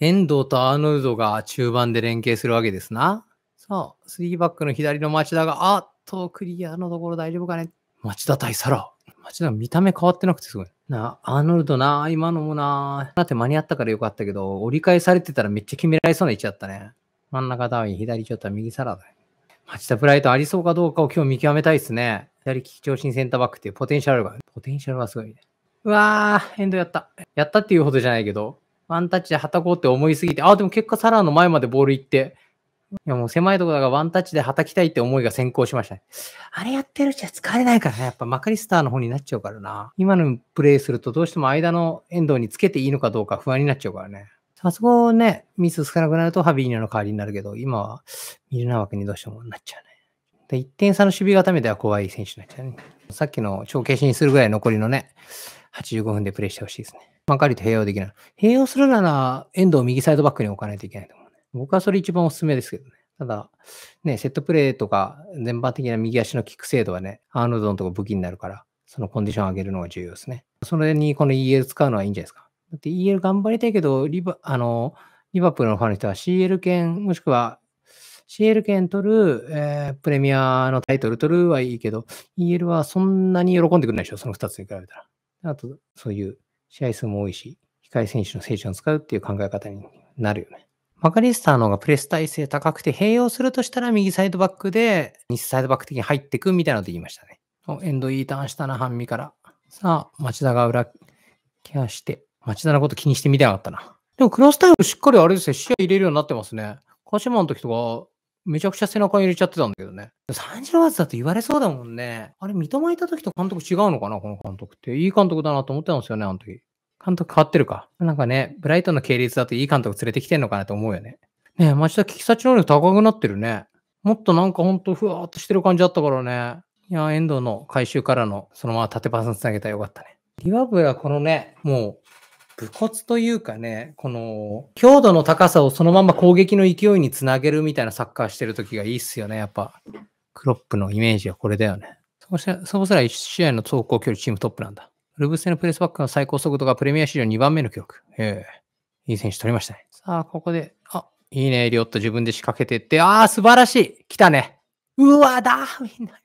遠藤とアーノルドが中盤で連携するわけですな。さあ、3バックの左の町田が、あっと、クリアのところ大丈夫かね。町田対サラ。町田見た目変わってなくてすごい。なあ、アーノルドな、今のもな、だって間に合ったからよかったけど、折り返されてたらめっちゃ決められそうな位置だったね。真ん中ダウン、左ちょっと右サラダ。町田プライトありそうかどうかを今日見極めたいですね。左利き長身センターバックっていうポテンシャルが、ポテンシャルがすごいね。うわー、エンドやった。やったっていうほどじゃないけど、ワンタッチではたこうって思いすぎて、ああ、でも結果サラーの前までボール行って、いやもう狭いところだからワンタッチではたきたいって思いが先行しましたね。あれやってるじちは疲れないからね。やっぱマカリスターの方になっちゃうからな。今のプレイするとどうしても間の遠藤につけていいのかどうか不安になっちゃうからね。あそこね、ミス少なくなるとハビーニャの代わりになるけど、今はミルナ枠にどうしてもなっちゃうね。で、1点差の守備固めでは怖い選手になっちゃうね。さっきの超消しにするぐらい残りのね、85分でプレイしてほしいですね。マかりと併用できない。併用するなら、エンドを右サイドバックに置かないといけないと思うね。僕はそれ一番おすすめですけどね。ただ、ね、セットプレーとか、全般的な右足のキック精度はね、アーノドンとか武器になるから、そのコンディションを上げるのが重要ですね。それにこの EL 使うのはいいんじゃないですか。だって EL 頑張りたいけど、リバ、あの、リバプールのファンの人は CL 券、もしくは CL 券取る、えー、プレミアのタイトル取るはいいけど、EL はそんなに喜んでくれないでしょ、その2つに比べたら。あと、そういう試合数も多いし、控え選手の成長を使うっていう考え方になるよね。マカリスターの方がプレス体制高くて、併用するとしたら右サイドバックで、西サイドバック的に入ってくみたいなのと言いましたね。エンドイーターンしたな、半身から。さあ、町田が裏、ケアして、町田のこと気にしてみたかったな。でも、クロスタイムしっかりあれですね、視野入れるようになってますね。鹿ンの時とか、めちゃくちゃ背中に入れちゃってたんだけどね。30月だと言われそうだもんね。あれ、三笘いた時と監督違うのかなこの監督って。いい監督だなと思ってたんですよね、あの時。監督変わってるか。なんかね、ブライトの系列だといい監督連れてきてんのかなと思うよね。ねえ、町田聞き察知能力高くなってるね。もっとなんかほんとふわーっとしてる感じだったからね。いや、遠藤の回収からのそのまま縦パスにつなげたらよかったね。リバブはこのね、もう武骨というかね、この強度の高さをそのまま攻撃の勢いにつなげるみたいなサッカーしてる時がいいっすよね、やっぱ。クロップのイメージはこれだよね。そうしたら1試合の走行距離チームトップなんだ。ルブスのプレスバックの最高速度がプレミア史上2番目の記録。ええいい選手取りましたね。さあ、ここで、あ、いいね、リオット自分で仕掛けてって、ああ、素晴らしい来たねうわだみんな。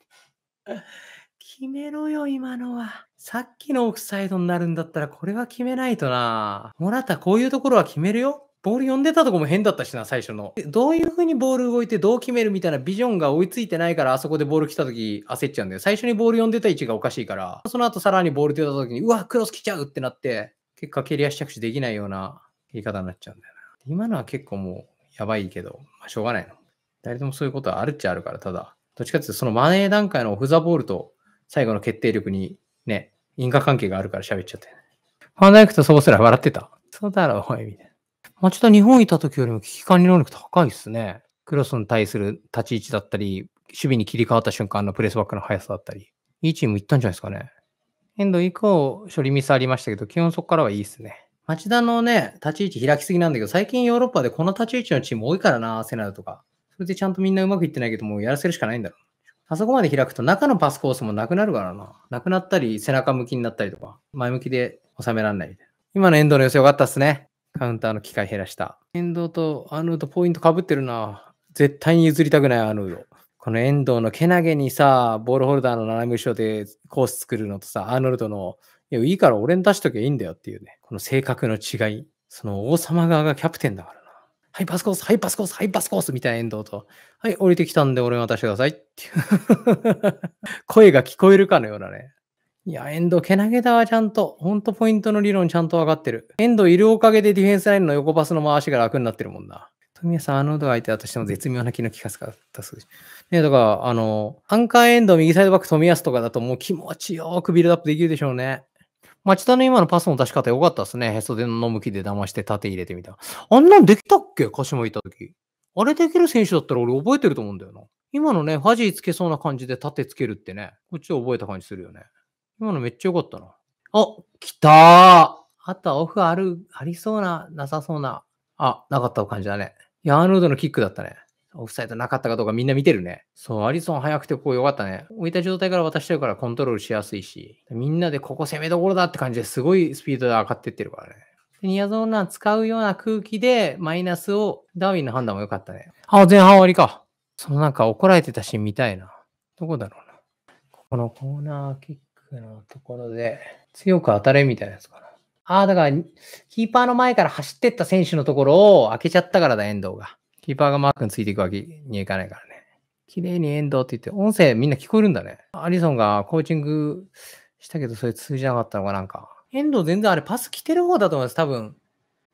決めろよ、今のは。さっきのオフサイドになるんだったら、これは決めないとな。もらった、こういうところは決めるよ。ボール読んでたとこも変だったしな、最初の。どういう風にボール動いてどう決めるみたいなビジョンが追いついてないから、あそこでボール来た時焦っちゃうんだよ。最初にボール読んでた位置がおかしいから、その後さらにボール出た時に、うわ、クロス来ちゃうってなって、結果蹴り足着手できないような言い方になっちゃうんだよな。今のは結構もうやばいけど、まあ、しょうがないの。誰でもそういうことはあるっちゃあるから、ただ、どっちかっていうとそのマネー段階のオフザボールと最後の決定力にね、因果関係があるから喋っちゃって。ファンダイクとそうすら笑ってた。そうだろ、おい、みたいな。町田ちょっと日本いた時よりも危機管理能力高いっすね。クロスに対する立ち位置だったり、守備に切り替わった瞬間のプレスバックの速さだったり、いいチーム行ったんじゃないですかね。遠藤以降、処理ミスありましたけど、基本そこからはいいっすね。町田のね、立ち位置開きすぎなんだけど、最近ヨーロッパでこの立ち位置のチーム多いからな、セナルとか。それでちゃんとみんなうまくいってないけど、もうやらせるしかないんだろう。あそこまで開くと中のパスコースもなくなるからな。なくなったり、背中向きになったりとか、前向きで収めらんないみたいな。今のエンドの寄せよかったっすね。カウンターの機会減らした。エンドとアーノードポイントかぶってるな。絶対に譲りたくないアーノード。この遠藤のけなげにさ、ボールホルダーの斜め後ろでコース作るのとさ、アーノルドの、いや、いいから俺に出しときゃいいんだよっていうね、この性格の違い。その王様側がキャプテンだから。はい、パスコース、はい、パスコース、はい、パスコースみたいな遠藤と、はい、降りてきたんで俺に渡してくださいっていう声が聞こえるかのようなね。いや、エンド、けなげだわ、ちゃんと。ほんとポイントの理論ちゃんとわかってる。エンドいるおかげでディフェンスラインの横パスの回しが楽になってるもんな。富谷さん、あのド相手だとしても絶妙な気の利かすかった数字。ね、だから、あの、アンカーエンド、右サイドバック、富安とかだともう気持ちよくビルドアップできるでしょうね。町田の今のパスの出し方よかったですね。へそでの向きで騙して縦入れてみた。あんなんできたっけ鹿島いた時。あれできる選手だったら俺覚えてると思うんだよな。今のね、ファジーつけそうな感じで縦つけるってね、こっちは覚えた感じするよね。今のめっちゃよかったな。あ、来たーあとはオフある、ありそうな、なさそうな。あ、なかった感じだね。ヤーヌードのキックだったね。オフサイドなかったかどうかみんな見てるね。そう、アリソン早くてこうよかったね。浮いた状態から渡してるからコントロールしやすいし、みんなでここ攻めどころだって感じですごいスピードで上がってってるからね。でニアゾーンなん使うような空気でマイナスを、ダーウィンの判断も良かったね。あ、前半終わりか。そのなんか怒られてたシーン見たいな。どこだろうな。ここのコーナーキックのところで強く当たれみたいなやつかな。ああ、だから、キーパーの前から走ってった選手のところを開けちゃったからだ、遠藤が。キーパーがマークについていくわけにはいかないからね。綺麗にエンドって言って、音声みんな聞こえるんだね。アリソンがコーチングしたけど、それ通じなかったのかなんか。エンド全然あれパス来てる方だと思います、多分。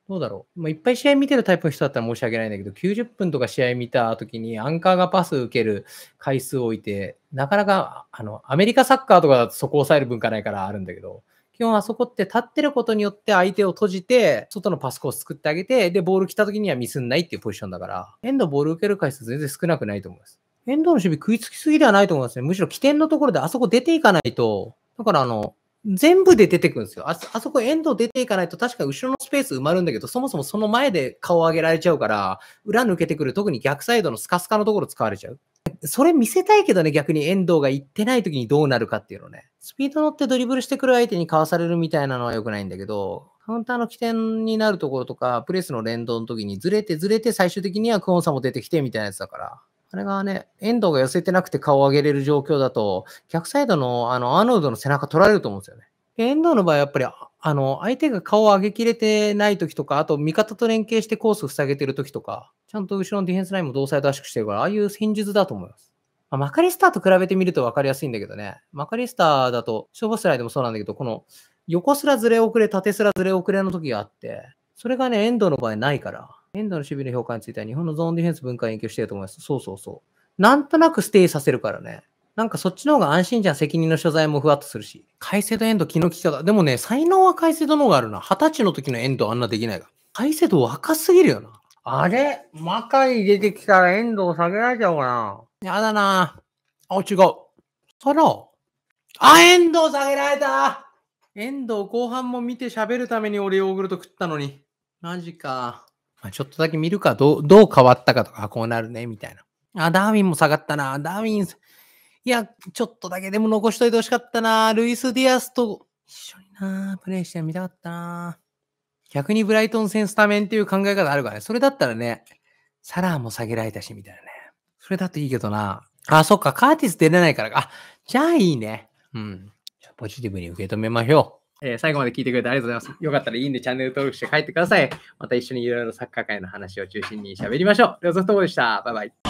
どうだろう。まあ、いっぱい試合見てるタイプの人だったら申し訳ないんだけど、90分とか試合見た時にアンカーがパス受ける回数を置いて、なかなか、あの、アメリカサッカーとかだとそこを抑える文化ないからあるんだけど、基本あそこって立ってることによって相手を閉じて、外のパスコース作ってあげて、で、ボール来た時にはミスんないっていうポジションだから、エンドボール受ける回数全然少なくないと思います。エンドの守備食いつきすぎではないと思いますね。むしろ起点のところであそこ出ていかないと、だからあの、全部で出てくるんですよ。ああそこエンド出ていかないと確か後ろのスペース埋まるんだけど、そもそもその前で顔を上げられちゃうから、裏抜けてくる特に逆サイドのスカスカのところ使われちゃう。それ見せたいけどね、逆に遠藤が行ってない時にどうなるかっていうのね。スピード乗ってドリブルしてくる相手にかわされるみたいなのは良くないんだけど、カウンターの起点になるところとか、プレスの連動の時にずれてずれて最終的にはクオンさんも出てきてみたいなやつだから。あれがね、遠藤が寄せてなくて顔を上げれる状況だと、逆サイドのあのアーノルドの背中取られると思うんですよね。エンドの場合やっぱり、あの、相手が顔を上げきれてない時とか、あと味方と連携してコースを塞げてる時とか、ちゃんと後ろのディフェンスラインも同サイド圧縮してるから、ああいう戦術だと思います。まあ、マカリスターと比べてみると分かりやすいんだけどね。マカリスターだと、勝負スライドもそうなんだけど、この横すらずれ遅れ、縦すらずれ遅れの時があって、それがね、エンドの場合ないから、エンドの守備の評価については日本のゾーンディフェンス文化に影響してると思います。そうそうそう。なんとなくステイさせるからね。なんかそっちの方が安心じゃん。責任の所在もふわっとするし。改正とンド気の利き方。でもね、才能は改正の方があるな。二十歳の時のエンドあんなできないが。改正度若すぎるよな。あれ魔界出てきたら遠藤下げられちゃうかな。やだなあ、違う。そら。あ、遠藤下げられた遠藤後半も見て喋るために俺ヨーグルト食ったのに。マジか。まあ、ちょっとだけ見るかどう、どう変わったかとか、こうなるね、みたいな。あ、ダーウィンも下がったな。ダーウィン、いや、ちょっとだけでも残しといてほしかったな。ルイス・ディアスと一緒にな、プレイしてみたかったな。逆にブライトン戦スタメンっていう考え方あるからね。それだったらね、サラーも下げられたし、みたいなね。それだといいけどな。あ、そっか、カーティス出れないからか。あ、じゃあいいね。うん。ポジティブに受け止めましょう。えー、最後まで聞いてくれてありがとうございます。よかったらいいんでチャンネル登録して帰ってください。また一緒にいろいろサッカー界の話を中心に喋りましょう。では、ソフトボールでした。バイバイ。